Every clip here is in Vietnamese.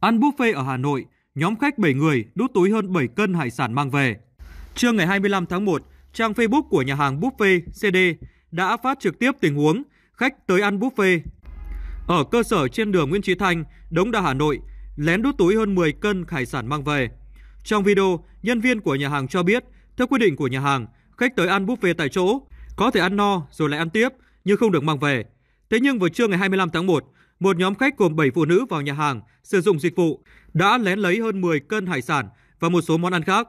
Ăn buffet ở Hà Nội, nhóm khách 7 người đút túi hơn 7 cân hải sản mang về. Trưa ngày 25 tháng 1, trang Facebook của nhà hàng Buffet CD đã phát trực tiếp tình huống khách tới ăn buffet. Ở cơ sở trên đường Nguyễn Trí Thanh, Đống Đa Hà Nội, lén đút túi hơn 10 cân hải sản mang về. Trong video, nhân viên của nhà hàng cho biết, theo quy định của nhà hàng, khách tới ăn buffet tại chỗ, có thể ăn no rồi lại ăn tiếp nhưng không được mang về. Thế nhưng vào trưa ngày 25 tháng 1, một nhóm khách gồm 7 phụ nữ vào nhà hàng sử dụng dịch vụ đã lén lấy hơn 10 cân hải sản và một số món ăn khác.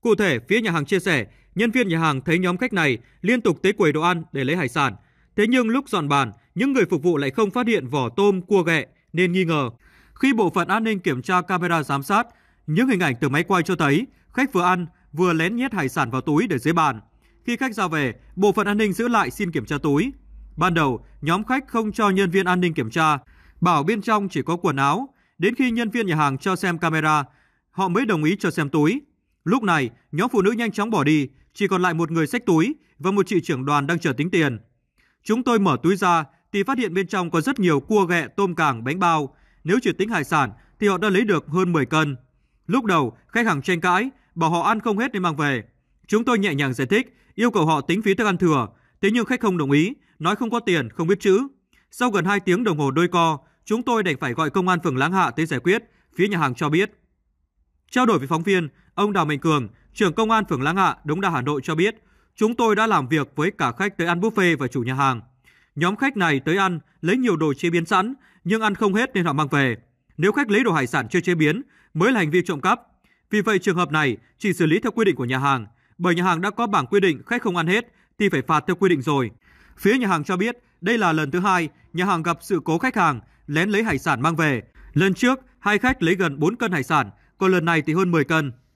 Cụ thể, phía nhà hàng chia sẻ, nhân viên nhà hàng thấy nhóm khách này liên tục tới quầy đồ ăn để lấy hải sản. Thế nhưng lúc dọn bàn, những người phục vụ lại không phát hiện vỏ tôm, cua ghẹ nên nghi ngờ. Khi bộ phận an ninh kiểm tra camera giám sát, những hình ảnh từ máy quay cho thấy khách vừa ăn vừa lén nhét hải sản vào túi để dưới bàn. Khi khách ra về, bộ phận an ninh giữ lại xin kiểm tra túi, Ban đầu, nhóm khách không cho nhân viên an ninh kiểm tra, bảo bên trong chỉ có quần áo. Đến khi nhân viên nhà hàng cho xem camera, họ mới đồng ý cho xem túi. Lúc này, nhóm phụ nữ nhanh chóng bỏ đi, chỉ còn lại một người xách túi và một chị trưởng đoàn đang chờ tính tiền. Chúng tôi mở túi ra thì phát hiện bên trong có rất nhiều cua ghẹ, tôm càng, bánh bao. Nếu chỉ tính hải sản thì họ đã lấy được hơn 10 cân. Lúc đầu, khách hàng tranh cãi, bảo họ ăn không hết nên mang về. Chúng tôi nhẹ nhàng giải thích, yêu cầu họ tính phí thức ăn thừa, Thế nhưng khách không đồng ý, nói không có tiền, không biết chữ. Sau gần 2 tiếng đồng hồ đôi co, chúng tôi đành phải gọi công an phường Láng Hạ tới giải quyết, phía nhà hàng cho biết. Trao đổi với phóng viên, ông Đào Mạnh Cường, trưởng công an phường Láng Hạ, Đống Đa Hà Nội cho biết, chúng tôi đã làm việc với cả khách tới ăn buffet và chủ nhà hàng. Nhóm khách này tới ăn, lấy nhiều đồ chế biến sẵn, nhưng ăn không hết nên họ mang về. Nếu khách lấy đồ hải sản chưa chế biến, mới là hành vi trộm cắp. Vì vậy trường hợp này chỉ xử lý theo quy định của nhà hàng, bởi nhà hàng đã có bảng quy định khách không ăn hết thì phải phạt theo quy định rồi. Phía nhà hàng cho biết đây là lần thứ hai nhà hàng gặp sự cố khách hàng lén lấy hải sản mang về. Lần trước, hai khách lấy gần 4 cân hải sản, còn lần này thì hơn 10 cân.